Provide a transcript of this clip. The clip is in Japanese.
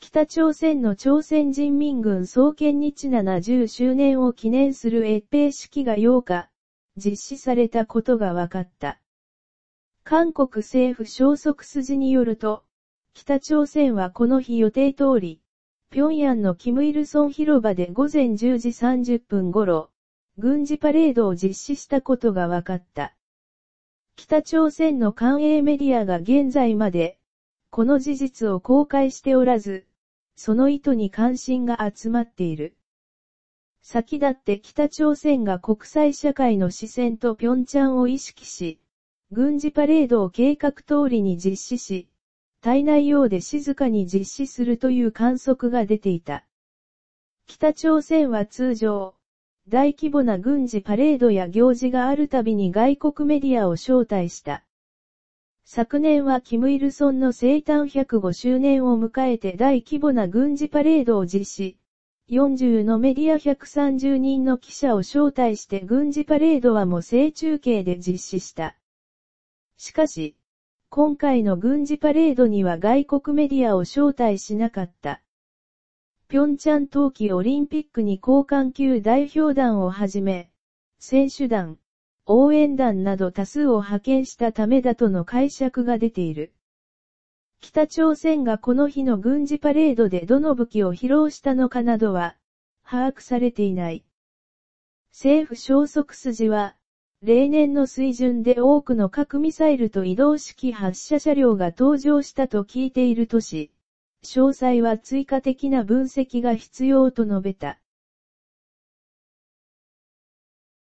北朝鮮の朝鮮人民軍創建日70周年を記念する閲兵式が8日、実施されたことが分かった。韓国政府消息筋によると、北朝鮮はこの日予定通り、平壌のキム・イルソン広場で午前10時30分頃、軍事パレードを実施したことが分かった。北朝鮮の官営メディアが現在まで、この事実を公開しておらず、その意図に関心が集まっている。先だって北朝鮮が国際社会の視線と平昌を意識し、軍事パレードを計画通りに実施し、体内用で静かに実施するという観測が出ていた。北朝鮮は通常、大規模な軍事パレードや行事があるたびに外国メディアを招待した。昨年はキム・イルソンの生誕105周年を迎えて大規模な軍事パレードを実施。40のメディア130人の記者を招待して軍事パレードはも正中継で実施した。しかし、今回の軍事パレードには外国メディアを招待しなかった。ピョンチャン冬季オリンピックに交換級代表団をはじめ、選手団、応援団など多数を派遣したためだとの解釈が出ている。北朝鮮がこの日の軍事パレードでどの武器を披露したのかなどは、把握されていない。政府消息筋は、例年の水準で多くの核ミサイルと移動式発射車両が登場したと聞いているとし、詳細は追加的な分析が必要と述べた。